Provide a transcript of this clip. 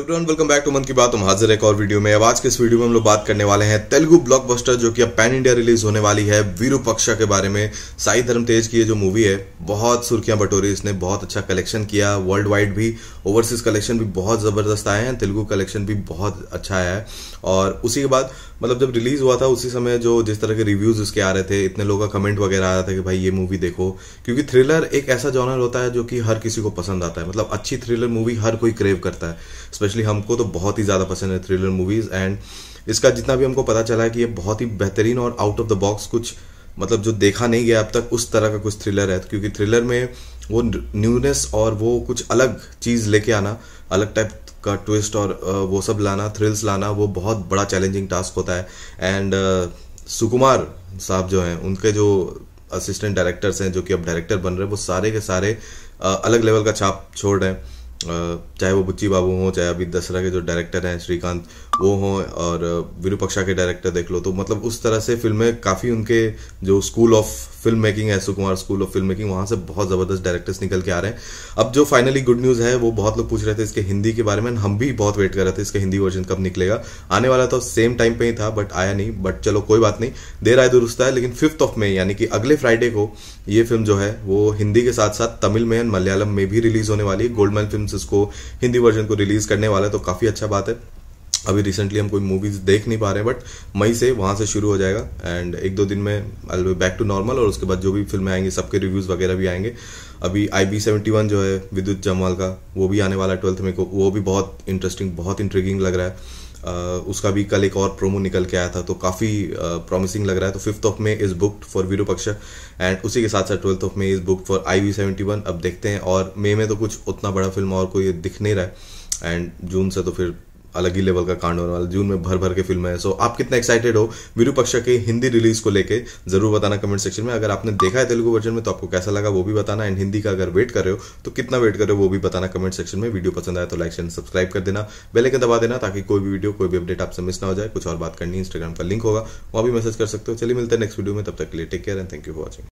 welcome back to मन की बात हम हाजिर एक और वीडियो में अब आज के इस वीडियो में हम लोग बात करने वाले हैं तेलुगु ब्लॉकबस्टर जो कि अब पैन इंडिया रिलीज होने वाली है वीरूपक्षा के बारे में साई धर्म तेज की ये जो मूवी है बहुत सुर्खियां बटोरी इसने बहुत अच्छा कलेक्शन किया वर्ल्ड वाइड भी ओवरसीज कलेक्शन भी बहुत ज़बरदस्त आए हैं तेलुगु कलेक्शन भी बहुत अच्छा आया है और उसी के बाद मतलब जब रिलीज हुआ था उसी समय जो जिस तरह के रिव्यूज उसके आ रहे थे इतने लोगों का कमेंट वगैरह आ रहा था कि भाई ये मूवी देखो क्योंकि थ्रिलर एक ऐसा जॉनर होता है जो कि हर किसी को पसंद आता है मतलब अच्छी थ्रिलर मूवी हर कोई क्रेव करता है स्पेशली हमको तो बहुत ही ज़्यादा पसंद है थ्रिलर मूवीज़ एंड इसका जितना भी हमको पता चला है कि ये बहुत ही बेहतरीन और आउट ऑफ द बॉक्स कुछ मतलब जो देखा नहीं गया अब तक उस तरह का कुछ थ्रिलर है तो क्योंकि थ्रिलर में वो न्यूनेस और वो कुछ अलग चीज़ लेके आना अलग टाइप का ट्विस्ट और वो सब लाना थ्रिल्स लाना वो बहुत बड़ा चैलेंजिंग टास्क होता है एंड सुकुमार साहब जो हैं उनके जो असिस्टेंट डायरेक्टर्स हैं जो कि अब डायरेक्टर बन रहे हैं वो सारे के सारे अलग लेवल का छाप छोड़ रहे हैं चाहे वो बुच्ची बाबू हों चाहे अभी दसरा के जो डायरेक्टर हैं श्रीकांत वो हों और विरूपक्षा के डायरेक्टर देख लो तो मतलब उस तरह से फिल्में काफ़ी उनके जो स्कूल ऑफ फिल्म मेकिंग है Sukumar school of film making वहां से बहुत ज़बरदस्त डायरेक्टर्स निकल के आ रहे हैं अब जो फाइनली गुड न्यूज़ है वो बहुत लोग पूछ रहे थे इसके हिंदी के बारे में हम भी बहुत वेट कर रहे थे इसका हिंदी वर्जन कब निकलेगा आने वाला तो सेम टाइम पर ही था बट आया नहीं बट चलो कोई बात नहीं देर आए दुरुस्त है लेकिन फिफ्थ ऑफ मे यानी कि अगले फ्राइडे को ये फिल्म जो है वो हिंदी के साथ साथ तमिल में एंड मलयालम में भी रिलीज होने वाली है गोल्डमैन फिल्म फिल्म्स इसको हिंदी वर्जन को रिलीज करने वाला है तो काफ़ी अच्छा बात है अभी रिसेंटली हम कोई मूवीज देख नहीं पा रहे बट मई से वहां से शुरू हो जाएगा एंड एक दो दिन में I be back to normal और उसके बाद जो भी फिल्में आएंगी सबके रिव्यूज़ वगैरह भी आएंगे अभी आई बी सेवेंटी वन जो है विद्युत जमवाल का वो भी आने वाला है ट्वेल्थ में को वो भी बहुत इंटरेस्टिंग बहुत इंट्रिगिंग लग रहा है उसका भी कल एक और प्रोमो निकल के आया था तो काफ़ी प्रॉमिसिंग लग रहा है तो fifth of May is booked for Virupaksha and उसी के साथ साथ twelfth of May is book for I V seventy one अब देखते हैं और मे में तो कुछ उतना बड़ा फिल्म और कोई दिख नहीं रहा है एंड जून से तो फिर अलग ही लेवल का कांड होने वाला जून में भर भर के फिल्म है सो आप कितना एक्साइटेड हो विरूपक्ष के हिंदी रिलीज को लेकर जरूर बताना कमेंट सेक्शन में अगर आपने देखा है तेलुगु वर्जन में तो आपको कैसा लगा वो भी बताना एंड हिंदी का अगर वेट कर रहे हो तो कितना वेट कर रहे हो वो भी बताना कमेंट सेक्शन में वीडियो पसंद आया तो लाइक एंड सब्सक्राइब कर देना आइकन दबा देना ताकि कोई भी वीडियो कोई भी अपडेट आपसे मिस ना हो जाए कुछ और बात करनी इंस्टाग्राम का लिंक होगा वहां भी मैसेज कर सकते हो चलिए मिलते हैं नेक्स्ट वीडियो में तब तक के लिए take care and thank you for watching